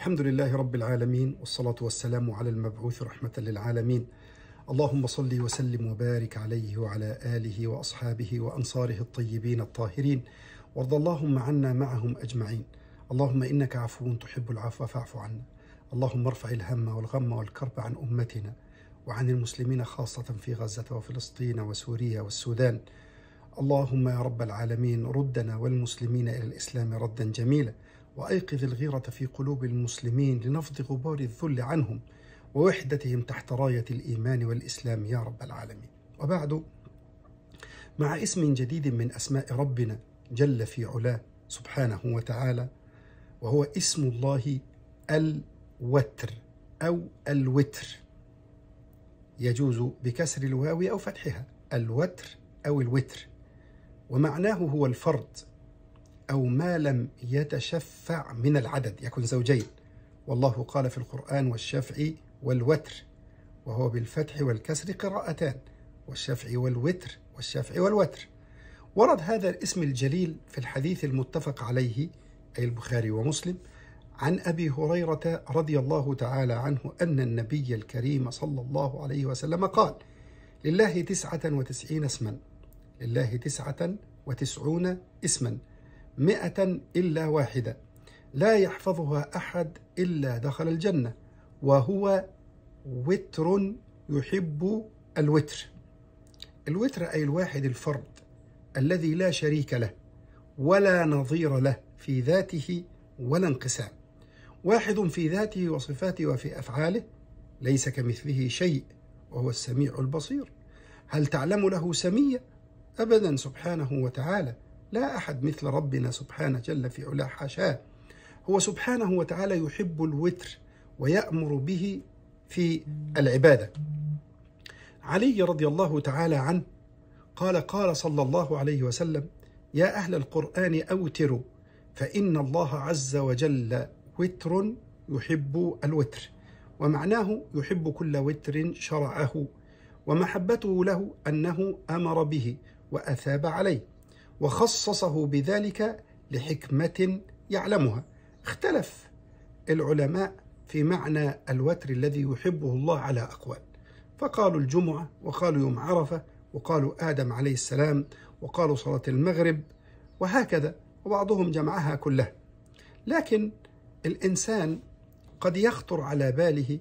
الحمد لله رب العالمين والصلاة والسلام على المبعوث رحمة للعالمين اللهم صل وسلم وبارك عليه وعلى آله وأصحابه وأنصاره الطيبين الطاهرين وارض اللهم عنا معهم أجمعين اللهم إنك عفو تحب العفو فاعف عنا اللهم ارفع الهم والغم والكرب عن أمتنا وعن المسلمين خاصة في غزة وفلسطين وسوريا والسودان اللهم يا رب العالمين ردنا والمسلمين إلى الإسلام ردا جميلا وأيقظ الغيرة في قلوب المسلمين لنفض غبار الذل عنهم ووحدتهم تحت راية الإيمان والإسلام يا رب العالمين وبعد مع اسم جديد من أسماء ربنا جل في علاه سبحانه وتعالى وهو اسم الله الوتر أو الوتر يجوز بكسر الواو أو فتحها الوتر أو الوتر ومعناه هو الفرد أو ما لم يتشفع من العدد يكن زوجين والله قال في القرآن والشفع والوتر وهو بالفتح والكسر قراءتان والشفع والوتر والشفع والوتر ورد هذا الاسم الجليل في الحديث المتفق عليه أي البخاري ومسلم عن أبي هريرة رضي الله تعالى عنه أن النبي الكريم صلى الله عليه وسلم قال لله تسعة وتسعين اسما لله تسعة وتسعون اسما مئة إلا واحدة لا يحفظها أحد إلا دخل الجنة وهو وتر يحب الوتر الوتر أي الواحد الفرد الذي لا شريك له ولا نظير له في ذاته ولا انقسام واحد في ذاته وصفاته وفي أفعاله ليس كمثله شيء وهو السميع البصير هل تعلم له سمية أبدا سبحانه وتعالى لا أحد مثل ربنا سبحانه جل في علاه حاشاه هو سبحانه وتعالى يحب الوتر ويأمر به في العبادة علي رضي الله تعالى عنه قال قال صلى الله عليه وسلم يا أهل القرآن أوتروا فإن الله عز وجل وتر يحب الوتر ومعناه يحب كل وتر شرعه ومحبته له أنه أمر به وأثاب عليه وخصصه بذلك لحكمة يعلمها اختلف العلماء في معنى الوتر الذي يحبه الله على أقوال فقالوا الجمعة وقالوا يوم عرفة وقالوا آدم عليه السلام وقالوا صلاة المغرب وهكذا وبعضهم جمعها كلها لكن الإنسان قد يخطر على باله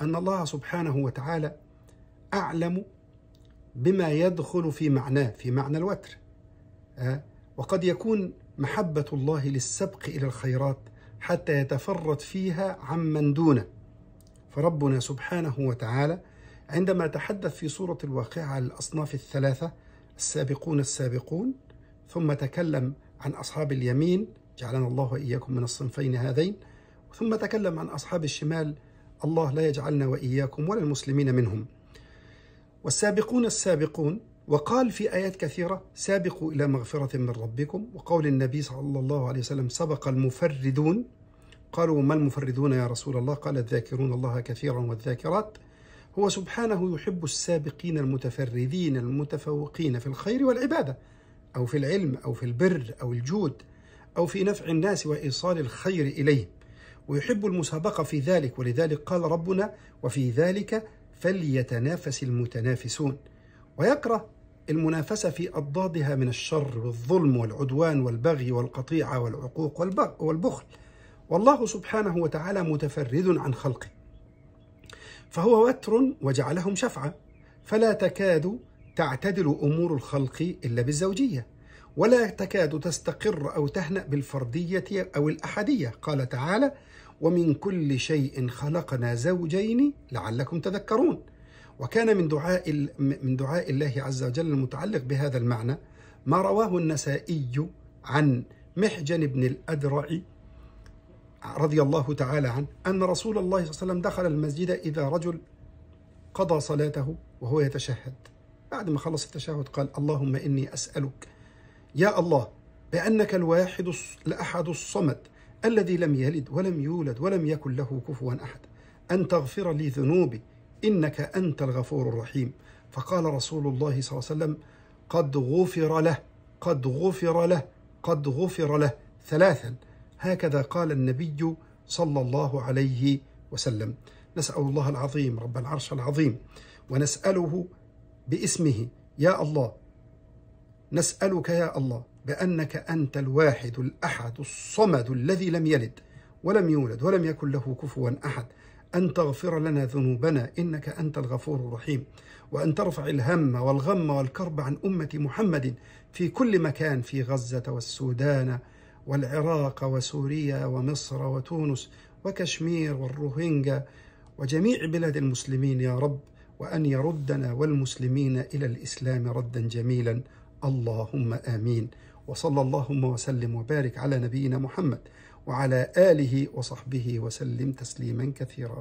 أن الله سبحانه وتعالى أعلم بما يدخل في معناه في معنى الوتر وقد يكون محبة الله للسبق إلى الخيرات حتى يتفرد فيها عمن دونه فربنا سبحانه وتعالى عندما تحدث في سورة الواقعة عن الأصناف الثلاثة السابقون السابقون ثم تكلم عن أصحاب اليمين جعلنا الله وإياكم من الصنفين هذين ثم تكلم عن أصحاب الشمال الله لا يجعلنا وإياكم ولا المسلمين منهم والسابقون السابقون وقال في آيات كثيرة سابقوا إلى مغفرة من ربكم وقول النبي صلى الله عليه وسلم سبق المفردون قالوا ما المفردون يا رسول الله قال الذاكرون الله كثيرا والذاكرات هو سبحانه يحب السابقين المتفردين المتفوقين في الخير والعبادة أو في العلم أو في البر أو الجود أو في نفع الناس وإيصال الخير إليهم ويحب المسابقة في ذلك ولذلك قال ربنا وفي ذلك فليتنافس المتنافسون ويكره المنافسة في أضدادها من الشر والظلم والعدوان والبغي والقطيعة والعقوق والبخل والله سبحانه وتعالى متفرد عن خلقه فهو وتر وجعلهم شفعة فلا تكاد تعتدل أمور الخلق إلا بالزوجية ولا تكاد تستقر أو تهنأ بالفردية أو الأحدية قال تعالى ومن كل شيء خلقنا زوجين لعلكم تذكرون وكان من دعاء من دعاء الله عز وجل المتعلق بهذا المعنى ما رواه النسائي عن محجن بن الأدرع رضي الله تعالى عنه أن رسول الله صلى الله عليه وسلم دخل المسجد إذا رجل قضى صلاته وهو يتشهد بعد ما خلص التشهد قال اللهم إني أسألك يا الله بأنك الواحد الأحد الصمد الذي لم يلد ولم يولد ولم يكن له كفوا أحد أن تغفر لي ذنوبي إنك أنت الغفور الرحيم فقال رسول الله صلى الله عليه وسلم قد غفر له قد غفر له قد غفر له ثلاثا هكذا قال النبي صلى الله عليه وسلم نسأل الله العظيم رب العرش العظيم ونسأله باسمه يا الله نسألك يا الله بأنك أنت الواحد الأحد الصمد الذي لم يلد ولم يولد ولم يكن له كفوا أحد أن تغفر لنا ذنوبنا إنك أنت الغفور الرحيم وأن ترفع الهم والغم والكرب عن أمة محمد في كل مكان في غزة والسودان والعراق وسوريا ومصر وتونس وكشمير والروهينجا وجميع بلاد المسلمين يا رب وأن يردنا والمسلمين إلى الإسلام ردا جميلا اللهم آمين وصلى اللهم وسلم وبارك على نبينا محمد وعلى آله وصحبه وسلم تسليما كثيرا